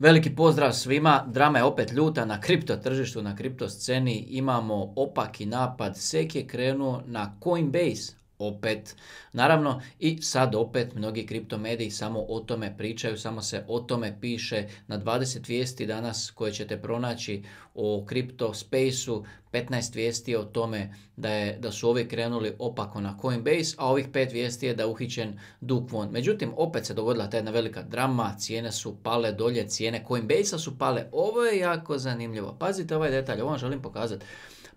Veliki pozdrav svima, drama je opet ljuta na kripto tržištu, na kripto sceni imamo opaki napad, sek je krenuo na Coinbase, opet. Naravno i sad opet mnogi kriptomediji samo o tome pričaju, samo se o tome piše na 20 vijesti danas koje ćete pronaći o kripto spaceu, 15 vijesti o tome da, je, da su ovi krenuli opako na Coinbase, a ovih 5 vijesti je da je uhićen Duke Von. Međutim, opet se dogodila ta jedna velika drama, cijene su pale dolje, cijene Coinbase-a su pale. Ovo je jako zanimljivo. Pazite ovaj detalj, ovo vam želim pokazati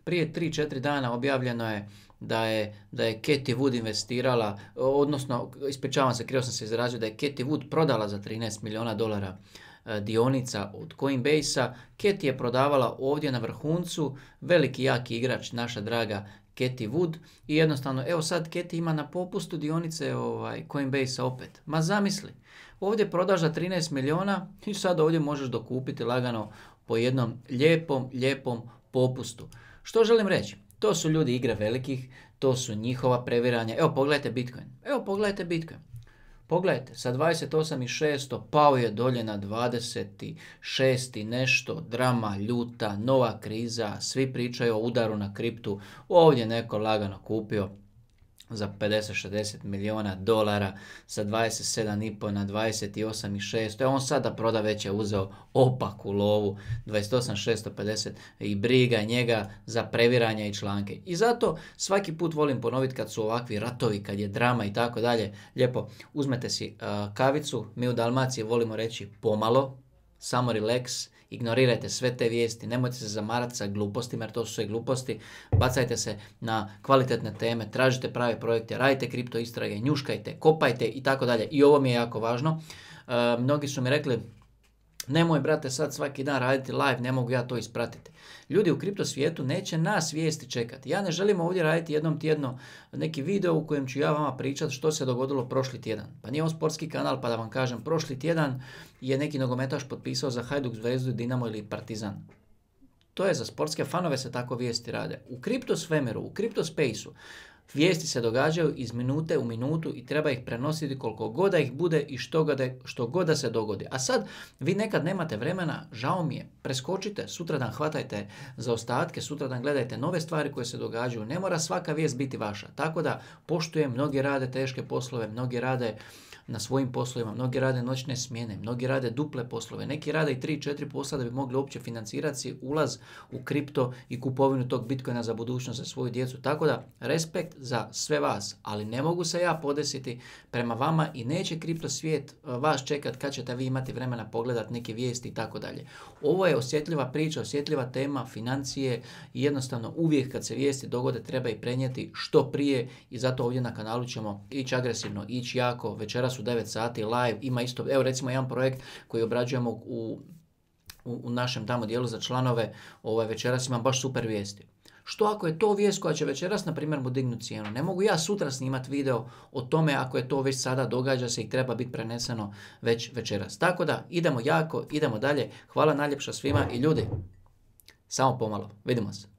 prije 3-4 dana objavljeno je da je, da je Wood investirala, odnosno, ispričavam se, krivo sam se izrazio, da je Katie Wood prodala za 13 milijuna dolara e, dionica od Coinbase-a. je prodavala ovdje na vrhuncu, veliki jaki igrač, naša draga Katie Wood i jednostavno, evo sad Katie ima na popustu dionice ovaj, Coinbase opet. Ma zamisli, ovdje prodaš za 13 milijuna i sad ovdje možeš dokupiti lagano po jednom lijepom, lijepom popustu. Što želim reći? To su ljudi igre velikih, to su njihova previranja. Evo pogledajte Bitcoin. Evo pogledajte Bitcoin. Pogledajte, sa 28.600 pao je dolje na 26. nešto, drama, ljuta, nova kriza, svi pričaju o udaru na kriptu, ovdje neko lagano kupio, za 50-60 milijuna dolara sa 27,5 na je On sada proda već je uzeo opaku lovu 28,650 i briga njega za previranje i članke. I zato svaki put volim ponoviti kad su ovakvi ratovi, kad je drama i tako dalje. Lijepo, uzmete si kavicu, mi u Dalmaciji volimo reći pomalo, samo relax ignorirajte sve te vijesti, nemojte se zamarati sa glupostima jer to su sve gluposti, bacajte se na kvalitetne teme, tražite prave projekte, radite kripto istrage, njuškajte, kopajte i tako dalje. I ovo mi je jako važno. E, mnogi su mi rekli, Nemoj, brate, sad svaki dan raditi live, ne mogu ja to ispratiti. Ljudi u kripto svijetu neće nas vijesti čekati. Ja ne želim ovdje raditi jednom tjedno neki video u kojem ću ja vama pričati što se dogodilo prošli tjedan. Pa nije on sportski kanal, pa da vam kažem, prošli tjedan je neki nogometaš potpisao za Hajduk, Zvezdu, Dinamo ili Partizan. To je za sportske fanove se tako vijesti rade. U kripto svemiru, u kripto spaceu, Vijesti se događaju iz minute u minutu i treba ih prenositi koliko god da ih bude i što, god da, što god da se dogodi. A sad, vi nekad nemate vremena, žao mi je, preskočite, sutradan hvatajte za ostatke, sutradan gledajte nove stvari koje se događaju. Ne mora svaka vijest biti vaša. Tako da, poštujem, mnogi rade teške poslove, mnogi rade na svojim poslovima, mnogi rade noćne smjene, mnogi rade duple poslove, neki rade i 3-4 posla da bi mogli uopće financirati ulaz u kripto i kupovinu tog bitcoina za budućnost za svoju djecu. Tako da, respekt, za sve vas, ali ne mogu se ja podesiti prema vama i neće kripto svijet e, vas čekat kad ćete vi imati vremena pogledat neke vijesti i tako dalje. Ovo je osjetljiva priča, osjetljiva tema, financije i jednostavno uvijek kad se vijesti dogode treba i prenijeti što prije i zato ovdje na kanalu ćemo ići agresivno, ići jako, večeras u 9 sati live, ima isto, evo recimo jedan projekt koji obrađujemo u u, našem tamo dijelu za članove, ovaj, večeras imam baš super vijesti. Što ako je to vijest koja će večeras, na primjer, mu dignuti cijenu? Ne mogu ja sutra snimati video o tome ako je to već sada događa se i treba biti preneseno već večeras. Tako da idemo jako, idemo dalje. Hvala najljepša svima i ljudi, samo pomalo. Vidimo se.